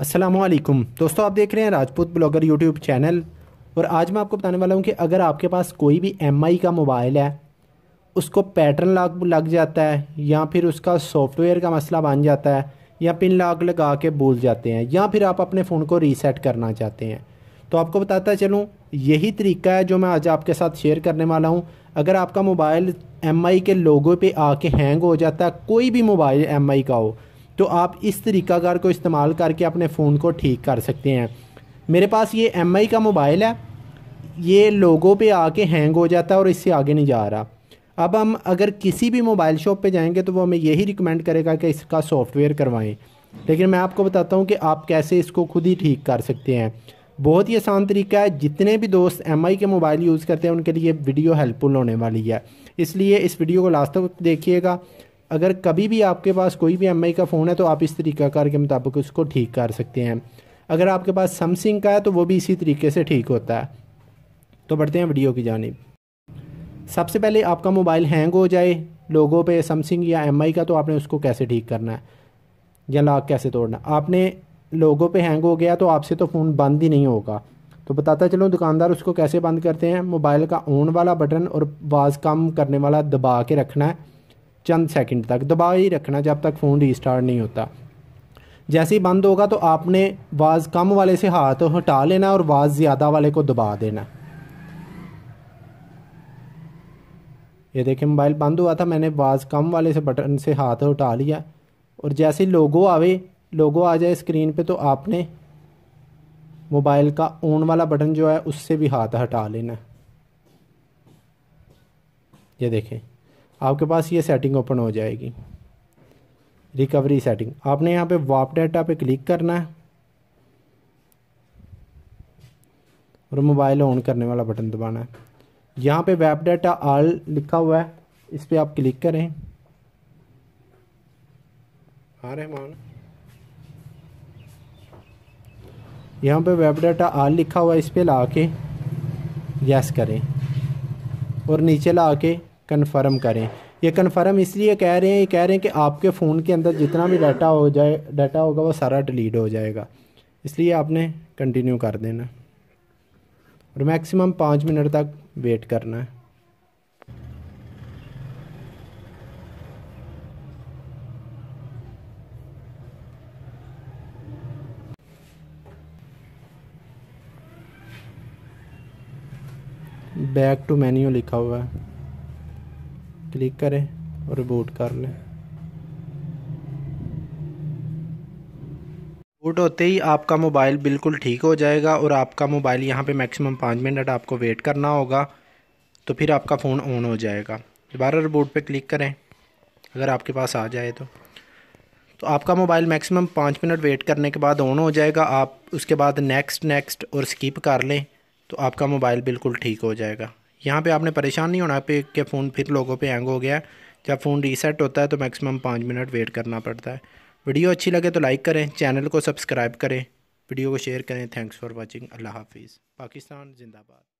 असलम दोस्तों आप देख रहे हैं राजपूत ब्लॉगर यूट्यूब चैनल और आज मैं आपको बताने वाला हूँ कि अगर आपके पास कोई भी एम का मोबाइल है उसको पैटर्न लॉक लग जाता है या फिर उसका सॉफ्टवेयर का मसला बन जाता है या पिन लॉक लगा के भूल जाते हैं या फिर आप अपने फ़ोन को रीसेट करना चाहते हैं तो आपको बताता चलूँ यही तरीका है जो मैं आज आपके साथ शेयर करने वाला हूँ अगर आपका मोबाइल एम के लोगों पर आके हैंग हो जाता है कोई भी मोबाइल एम का हो तो आप इस तरीकाकार को इस्तेमाल करके अपने फ़ोन को ठीक कर सकते हैं मेरे पास ये एम का मोबाइल है ये लोगों पे आके हैंग हो जाता है और इससे आगे नहीं जा रहा अब हम अगर किसी भी मोबाइल शॉप पे जाएंगे तो वो हमें यही रिकमेंड करेगा कि इसका सॉफ्टवेयर करवाएं लेकिन मैं आपको बताता हूँ कि आप कैसे इसको खुद ही ठीक कर सकते हैं बहुत ही आसान तरीका है जितने भी दोस्त एम के मोबाइल यूज़ करते हैं उनके लिए वीडियो हेल्पफुल होने वाली है इसलिए इस वीडियो को लास्ट तक देखिएगा अगर कभी भी आपके पास कोई भी एम का फ़ोन है तो आप इस तरीक़ाकार के मुताबिक उसको ठीक कर सकते हैं अगर आपके पास समसंग का है तो वो भी इसी तरीके से ठीक होता है तो बढ़ते हैं वीडियो की जानब सबसे पहले आपका मोबाइल हैंग हो जाए लोगों पे समसंग या एम का तो आपने उसको कैसे ठीक करना है या लॉक कैसे तोड़ना आपने लोगों पे हैंग हो गया तो आपसे तो फ़ोन बंद ही नहीं होगा तो बताता चलो दुकानदार उसको कैसे बंद करते हैं मोबाइल का ऑन वाला बटन और आवाज़ कम करने वाला दबा के रखना है चंद सेकंड तक दबाए ही रखना जब तक फ़ोन रीस्टार्ट नहीं होता जैसे ही बंद होगा तो आपने वाज कम वाले से हाथ हटा लेना और वाज ज़्यादा वाले को दबा देना ये देखें मोबाइल बंद हुआ था मैंने वाज कम वाले से बटन से हाथ उठा लिया और जैसे लोगो आवे लोगो आ जाए स्क्रीन पे तो आपने मोबाइल का ऑन वाला बटन जो है उससे भी हाथ हटा लेना ये देखें आपके पास ये सेटिंग ओपन हो जाएगी रिकवरी सेटिंग आपने यहाँ पे वाप डाटा पे क्लिक करना है और मोबाइल ऑन करने वाला बटन दबाना है यहाँ पे वेब डाटा आल लिखा हुआ है इस पर आप क्लिक करें आ मान यहाँ पे वेब डाटा आल लिखा हुआ है इस पर ला के यस करें और नीचे ला के कन्फर्म करें ये कन्फर्म इसलिए कह रहे हैं ये कह रहे हैं कि आपके फ़ोन के अंदर जितना भी डाटा हो जाए डाटा होगा वो सारा डिलीट हो जाएगा इसलिए आपने कंटिन्यू कर देना और मैक्सिमम पाँच मिनट तक वेट करना है बैक टू मेन्यू लिखा हुआ है क्लिक करें और रिबूट कर लें बूट होते ही आपका मोबाइल बिल्कुल ठीक हो जाएगा और आपका मोबाइल यहाँ पे मैक्सिमम पाँच मिनट आपको वेट करना होगा तो फिर आपका फ़ोन ऑन हो जाएगा दोबारा रिबूट पे क्लिक करें अगर आपके पास आ जाए तो तो आपका मोबाइल मैक्सिमम पाँच मिनट वेट करने के बाद ऑन हो जाएगा आप उसके बाद नेक्स्ट नेक्स्ट और स्किप कर लें तो आपका मोबाइल बिल्कुल ठीक हो जाएगा यहाँ पे आपने परेशान नहीं होना पे कि फ़ोन फिर लोगों पे हैंग हो गया जब फ़ोन रीसेट होता है तो मैक्सिमम पाँच मिनट वेट करना पड़ता है वीडियो अच्छी लगे तो लाइक करें चैनल को सब्सक्राइब करें वीडियो को शेयर करें थैंक्स फॉर वॉचिंग अल्लाह हाफिज़ पाकिस्तान जिंदाबाद